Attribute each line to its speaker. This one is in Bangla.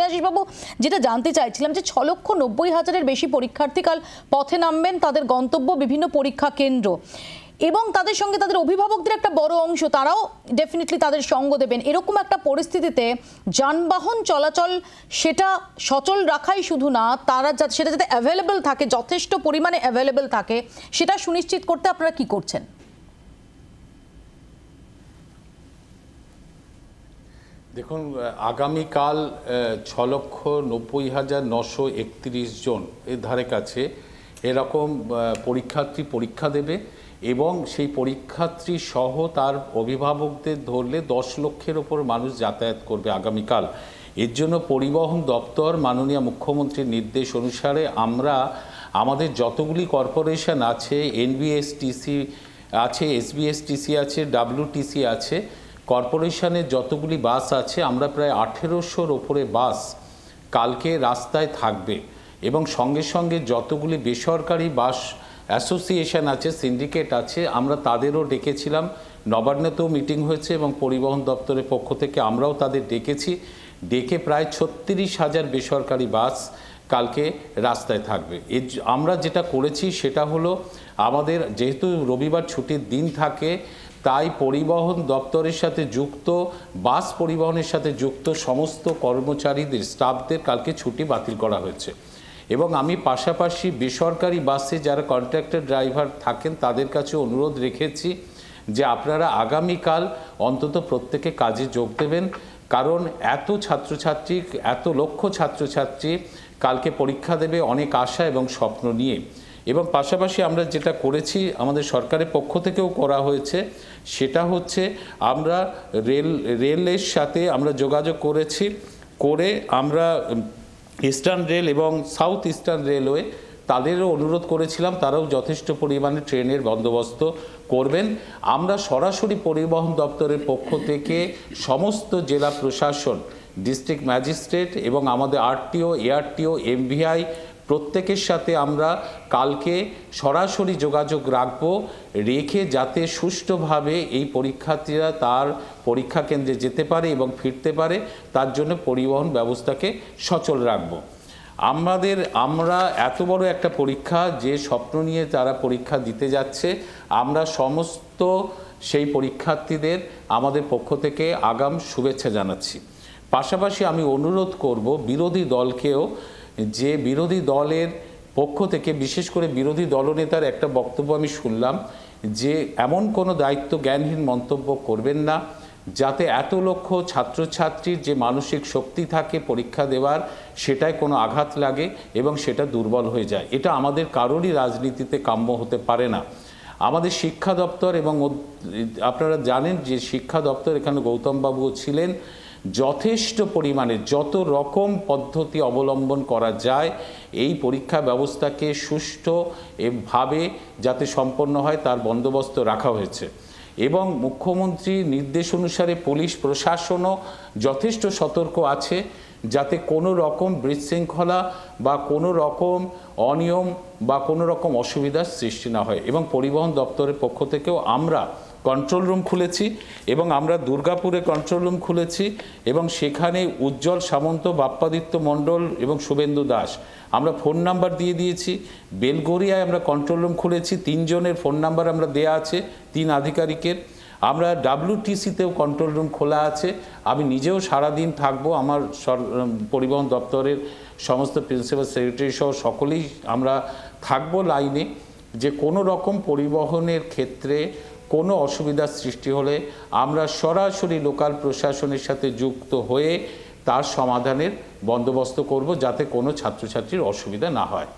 Speaker 1: বাবু যেটা জানতে চাইছিলাম যে ছ লক্ষ নব্বই হাজারের বেশি পরীক্ষার্থী কাল পথে নামবেন তাদের গন্তব্য বিভিন্ন পরীক্ষা কেন্দ্র এবং তাদের সঙ্গে তাদের অভিভাবকদের একটা বড় অংশ তারাও ডেফিনেটলি তাদের সঙ্গ দেবেন এরকম একটা পরিস্থিতিতে যানবাহন চলাচল সেটা সচল রাখাই শুধু না তারা সেটা যাতে অ্যাভেলেবেল থাকে যথেষ্ট পরিমাণে অ্যাভেলেবেল থাকে সেটা সুনিশ্চিত করতে আপনারা কি করছেন
Speaker 2: দেখুন আগামীকাল ছ লক্ষ নব্বই হাজার নশো একত্রিশ জন এর ধারে কাছে এরকম পরীক্ষার্থী পরীক্ষা দেবে এবং সেই পরীক্ষার্থী সহ তার অভিভাবকদের ধরলে দশ লক্ষের ওপর মানুষ যাতায়াত করবে আগামীকাল এর জন্য পরিবহন দপ্তর মাননীয় মুখ্যমন্ত্রীর নির্দেশ অনুসারে আমরা আমাদের যতগুলি কর্পোরেশন আছে এনবিএসটিসি আছে এসবিএসটিসি আছে ডাব্লিউটিসি আছে কর্পোরেশনের যতগুলি বাস আছে আমরা প্রায় আঠেরোশোর ওপরে বাস কালকে রাস্তায় থাকবে এবং সঙ্গে সঙ্গে যতগুলি বেসরকারি বাস অ্যাসোসিয়েশন আছে সিন্ডিকেট আছে আমরা তাদেরও ডেকেছিলাম নবান্নেতেও মিটিং হয়েছে এবং পরিবহন দপ্তরের পক্ষ থেকে আমরাও তাদের ডেকেছি ডেকে প্রায় ছত্রিশ হাজার বেসরকারি বাস কালকে রাস্তায় থাকবে এ আমরা যেটা করেছি সেটা হলো আমাদের যেহেতু রবিবার ছুটির দিন থাকে তাই পরিবহন দপ্তরের সাথে যুক্ত বাস পরিবহনের সাথে যুক্ত সমস্ত কর্মচারীদের স্টাফদের কালকে ছুটি বাতিল করা হয়েছে এবং আমি পাশাপাশি বেসরকারি বাসে যারা কন্ট্রাক্টর ড্রাইভার থাকেন তাদের কাছে অনুরোধ রেখেছি যে আপনারা আগামীকাল অন্তত প্রত্যেকে কাজে যোগ দেবেন কারণ এত ছাত্রছাত্রী এত লক্ষ ছাত্রছাত্রী কালকে পরীক্ষা দেবে অনেক আশা এবং স্বপ্ন নিয়ে এবং পাশাপাশি আমরা যেটা করেছি আমাদের সরকারের পক্ষ থেকেও করা হয়েছে সেটা হচ্ছে আমরা রেল রেলের সাথে আমরা যোগাযোগ করেছি করে আমরা ইস্টার্ন রেল এবং সাউথ ইস্টার্ন রেলওয়ে তাদেরও অনুরোধ করেছিলাম তারাও যথেষ্ট পরিমাণে ট্রেনের বন্দোবস্ত করবেন আমরা সরাসরি পরিবহন দপ্তরের পক্ষ থেকে সমস্ত জেলা প্রশাসন ডিস্ট্রিক্ট ম্যাজিস্ট্রেট এবং আমাদের আরটিও এআরটিও এমভিআই প্রত্যেকের সাথে আমরা কালকে সরাসরি যোগাযোগ রাখব রেখে যাতে সুষ্ঠুভাবে এই পরীক্ষার্থীরা তার পরীক্ষা কেন্দ্রে যেতে পারে এবং ফিরতে পারে তার জন্য পরিবহন ব্যবস্থাকে সচল রাখব আমাদের আমরা এত বড় একটা পরীক্ষা যে স্বপ্ন নিয়ে তারা পরীক্ষা দিতে যাচ্ছে আমরা সমস্ত সেই পরীক্ষার্থীদের আমাদের পক্ষ থেকে আগাম শুভেচ্ছা জানাচ্ছি পাশাপাশি আমি অনুরোধ করব বিরোধী দলকেও যে বিরোধী দলের পক্ষ থেকে বিশেষ করে বিরোধী দলনেতার একটা বক্তব্য আমি শুনলাম যে এমন কোনো দায়িত্ব জ্ঞানহীন মন্তব্য করবেন না যাতে এত লক্ষ ছাত্রছাত্রীর যে মানসিক শক্তি থাকে পরীক্ষা দেওয়ার সেটায় কোনো আঘাত লাগে এবং সেটা দুর্বল হয়ে যায় এটা আমাদের কারোরই রাজনীতিতে কাম্য হতে পারে না আমাদের শিক্ষা দপ্তর এবং আপনারা জানেন যে শিক্ষা দপ্তর এখানে গৌতমবাবুও ছিলেন যথেষ্ট পরিমাণে যত রকম পদ্ধতি অবলম্বন করা যায় এই পরীক্ষা ব্যবস্থাকে সুষ্ঠুভাবে যাতে সম্পন্ন হয় তার বন্দোবস্ত রাখা হয়েছে এবং মুখ্যমন্ত্রীর নির্দেশ অনুসারে পুলিশ প্রশাসনও যথেষ্ট সতর্ক আছে যাতে কোনো রকম বিশৃঙ্খলা বা কোনো রকম অনিয়ম বা কোনো রকম অসুবিধার সৃষ্টি না হয় এবং পরিবহন দপ্তরের পক্ষ থেকেও আমরা কন্ট্রোল রুম খুলেছি এবং আমরা দুর্গাপুরে কন্ট্রোল রুম খুলেছি এবং সেখানে উজ্জ্বল সামন্ত বাপ্পাদিত্য মণ্ডল এবং শুভেন্দু দাস আমরা ফোন নাম্বার দিয়ে দিয়েছি বেলগরিয়ায় আমরা কন্ট্রোল রুম খুলেছি তিনজনের ফোন নাম্বার আমরা দেয়া আছে তিন আধিকারিকের আমরা ডাব্লিউটিসিতেও কন্ট্রোল রুম খোলা আছে আমি নিজেও সারাদিন থাকবো আমার পরিবহন দপ্তরের সমস্ত প্রিন্সিপাল সেক্রেটারি সহ সকলেই আমরা থাকবো লাইনে যে কোনো রকম পরিবহনের ক্ষেত্রে কোনো অসুবিধার সৃষ্টি হলে আমরা সরাসরি লোকাল প্রশাসনের সাথে যুক্ত হয়ে তার সমাধানের বন্দোবস্ত করব যাতে কোনো ছাত্রছাত্রীর অসুবিধা না হয়